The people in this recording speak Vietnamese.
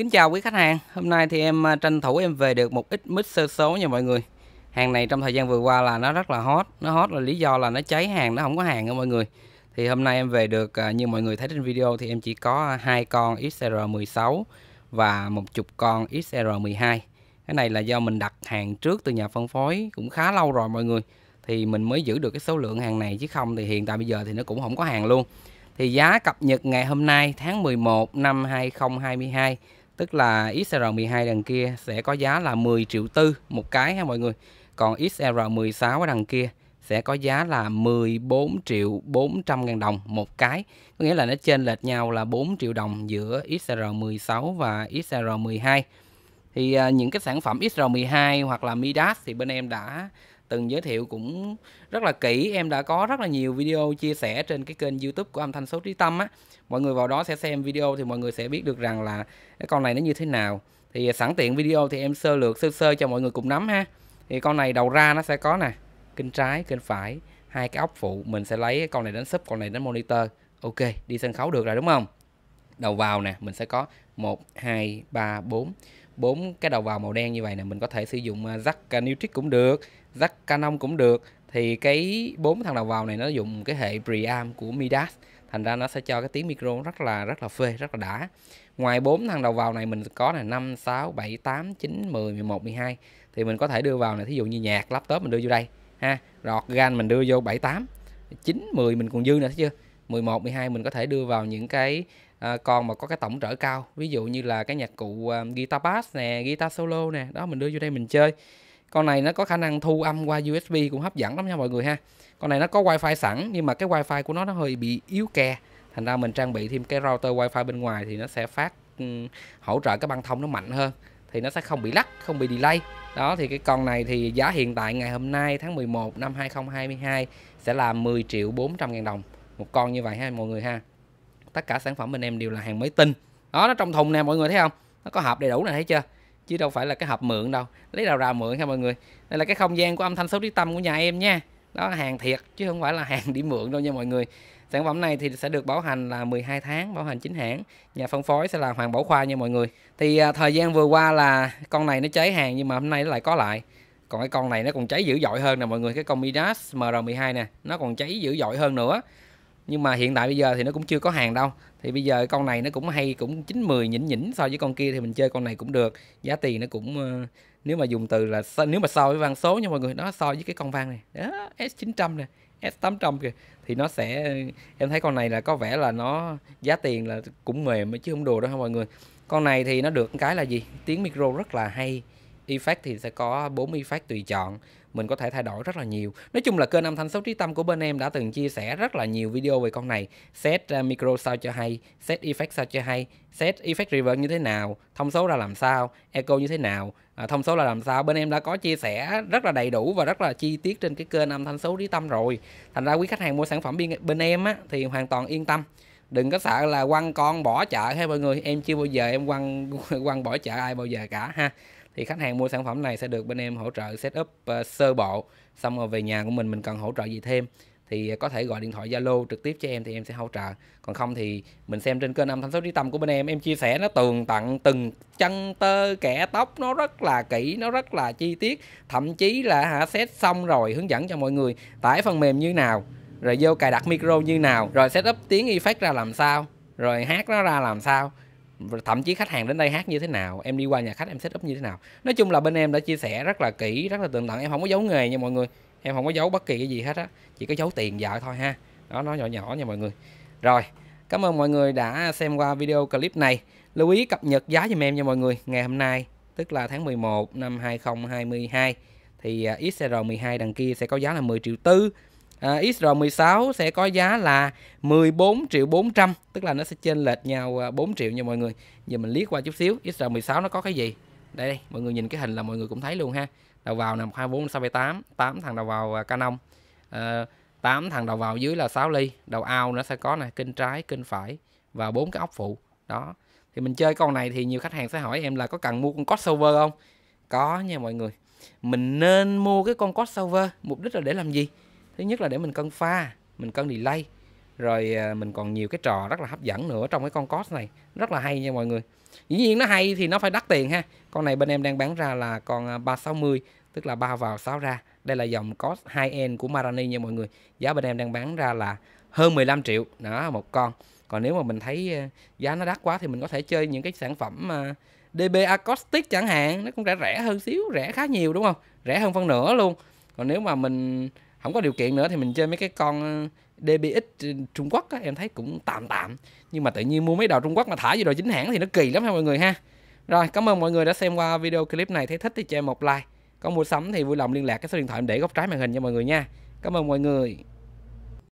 Kính chào quý khách hàng, hôm nay thì em à, tranh thủ em về được một ít mixer số nha mọi người Hàng này trong thời gian vừa qua là nó rất là hot Nó hot là lý do là nó cháy hàng, nó không có hàng nha mọi người Thì hôm nay em về được, à, như mọi người thấy trên video thì em chỉ có hai con XR16 Và một chục con XR12 Cái này là do mình đặt hàng trước từ nhà phân phối cũng khá lâu rồi mọi người Thì mình mới giữ được cái số lượng hàng này chứ không thì hiện tại bây giờ thì nó cũng không có hàng luôn thì giá cập nhật ngày hôm nay tháng 11 năm 2022 tức là XR12 đằng kia sẽ có giá là 10 triệu tư một cái ha mọi người còn XR16 đằng kia sẽ có giá là 14 triệu 400 ngàn đồng một cái có nghĩa là nó chênh lệch nhau là 4 triệu đồng giữa XR16 và XR12 thì à, những cái sản phẩm XR12 hoặc là Midas thì bên em đã từng giới thiệu cũng rất là kỹ em đã có rất là nhiều video chia sẻ trên cái kênh youtube của âm thanh số trí tâm á mọi người vào đó sẽ xem video thì mọi người sẽ biết được rằng là cái con này nó như thế nào thì sẵn tiện video thì em sơ lược sơ sơ cho mọi người cùng nắm ha thì con này đầu ra nó sẽ có nè kênh trái kênh phải hai cái ốc phụ mình sẽ lấy con này đánh sub con này đánh monitor ok đi sân khấu được rồi đúng không đầu vào nè mình sẽ có 1 2 3 4 bốn cái đầu vào màu đen như vậy nè mình có thể sử dụng à, Zac Nutric cũng được Zac Canon cũng được thì cái bốn thằng đầu vào này nó dùng cái hệ preamp của Midas thành ra nó sẽ cho cái tiếng micro rất là rất là phê rất là đã ngoài bốn thằng đầu vào này mình có là 5 6 7 8 9 10 11 12 thì mình có thể đưa vào này thí dụ như nhạc laptop mình đưa vô đây ha rọt gan mình đưa vô 7 8 9 10 mình còn dư nữa thấy chưa 11 12 mình có thể đưa vào những cái à, còn mà có cái tổng trở cao ví dụ như là cái nhạc cụ uh, guitar bass nè guitar solo nè đó mình đưa vô đây mình chơi con này nó có khả năng thu âm qua USB cũng hấp dẫn lắm nha mọi người ha con này nó có wifi sẵn nhưng mà cái wifi của nó nó hơi bị yếu kè thành ra mình trang bị thêm cái router wifi bên ngoài thì nó sẽ phát um, hỗ trợ cái băng thông nó mạnh hơn thì nó sẽ không bị lắc không bị delay đó thì cái con này thì giá hiện tại ngày hôm nay tháng 11 năm 2022 sẽ là 10 triệu 400 ngàn đồng một con như vậy ha mọi người ha tất cả sản phẩm bên em đều là hàng mới tinh đó nó trong thùng nè mọi người thấy không nó có hộp đầy đủ này thấy chưa chứ đâu phải là cái hộp mượn đâu lấy đầu ra mượn ha mọi người đây là cái không gian của âm thanh số trí tâm của nhà em nha đó là hàng thiệt chứ không phải là hàng đi mượn đâu nha mọi người sản phẩm này thì sẽ được bảo hành là 12 tháng bảo hành chính hãng nhà phân phối sẽ là Hoàng Bảo Khoa nha mọi người thì à, thời gian vừa qua là con này nó cháy hàng nhưng mà hôm nay nó lại có lại còn cái con này nó còn cháy dữ dội hơn nè mọi người cái con Midas MR12 nè nó còn cháy dữ dội hơn nữa nhưng mà hiện tại bây giờ thì nó cũng chưa có hàng đâu thì bây giờ con này nó cũng hay cũng 90 nhỉnh nhỉnh so với con kia thì mình chơi con này cũng được giá tiền nó cũng ờ, nếu mà dùng từ là nếu mà so với vang số nha mọi người nó so với cái con vang này đó s 900 này s 800 kìa thì nó sẽ em thấy con này là có vẻ là nó giá tiền là cũng mềm chứ không đùa đó hả mọi người con này thì nó được cái là gì tiếng micro rất là hay effect thì sẽ có 4 effect tùy chọn mình có thể thay đổi rất là nhiều nói chung là kênh âm thanh số trí tâm của bên em đã từng chia sẻ rất là nhiều video về con này set uh, micro sao cho hay set effect sao cho hay set effect reverb như thế nào thông số là làm sao echo như thế nào à, thông số là làm sao bên em đã có chia sẻ rất là đầy đủ và rất là chi tiết trên cái kênh âm thanh số trí tâm rồi thành ra quý khách hàng mua sản phẩm bên, bên em á, thì hoàn toàn yên tâm đừng có sợ là quăng con bỏ chợ hay mọi người em chưa bao giờ em quăng quăng bỏ chợ ai bao giờ cả ha thì khách hàng mua sản phẩm này sẽ được bên em hỗ trợ setup uh, ờ, sơ bộ xong rồi về nhà của mình mình cần hỗ trợ gì thêm thì có thể gọi điện thoại Zalo trực tiếp cho em thì em sẽ hỗ trợ còn không thì mình xem trên kênh âm thanh số trí tâm của bên em em chia sẻ nó tường tận từng chân tơ kẻ tóc nó rất là kỹ nó rất là chi tiết thậm chí là hả xét xong rồi hướng dẫn cho mọi người tải phần mềm như nào rồi vô cài đặt micro như nào rồi setup tiếng effect ra làm sao rồi hát nó ra làm sao thậm chí khách hàng đến đây hát như thế nào em đi qua nhà khách em setup như thế nào nói chung là bên em đã chia sẻ rất là kỹ rất là tường tận em không có giấu nghề nha mọi người em không có giấu bất kỳ cái gì hết á chỉ có giấu tiền vợ thôi ha đó nó nhỏ nhỏ nha mọi người rồi cảm ơn mọi người đã xem qua video clip này lưu ý cập nhật giá giùm em nha mọi người ngày hôm nay tức là tháng 11 năm 2022 thì à, XR12 đằng kia sẽ có giá là 10 triệu tư à, XR16 sẽ có giá là 14 triệu 400 tức là nó sẽ chênh lệch nhau 4 à, triệu nha mọi người giờ mình liếc qua chút xíu XR16 nó có cái gì đây, đây mọi người nhìn cái hình là mọi người cũng thấy luôn ha đầu vào là 24 6 8 8 thằng đầu vào à, Canon à, 8 thằng đầu vào dưới là 6 ly đầu ao nó sẽ có này kênh trái kênh phải và bốn cái ốc phụ đó thì mình chơi con này thì nhiều khách hàng sẽ hỏi em là có cần mua con crossover không có nha mọi người mình nên mua cái con crossover mục đích là để làm gì thứ nhất là để mình cân pha mình cân delay rồi à, mình còn nhiều cái trò rất là hấp dẫn nữa trong cái con cos này rất là hay nha mọi người dĩ nhiên nó hay thì nó phải đắt tiền ha con này bên em đang bán ra là con 360 à, tức là ba vào 6 ra đây là dòng cos high n của Marani nha mọi người giá bên em đang bán ra là hơn 15 triệu đó một con còn nếu mà mình thấy à, giá nó đắt quá thì mình có thể chơi những cái sản phẩm mà DB acoustic chẳng hạn nó cũng đã rẻ hơn xíu rẻ khá nhiều đúng không rẻ hơn phân nửa luôn còn nếu mà mình không có điều kiện nữa thì mình chơi mấy cái con ờ, DBX ờ, Trung Quốc á, em thấy cũng tạm tạm nhưng mà tự nhiên mua mấy đồ Trung Quốc mà thả vô đồ chính hãng thì nó kỳ lắm ha mọi người ha rồi cảm ơn mọi người đã xem qua video clip này thấy thích thì cho em một like có mua sắm thì vui lòng liên lạc cái số điện thoại em để góc trái màn hình cho mọi người nha cảm ơn mọi người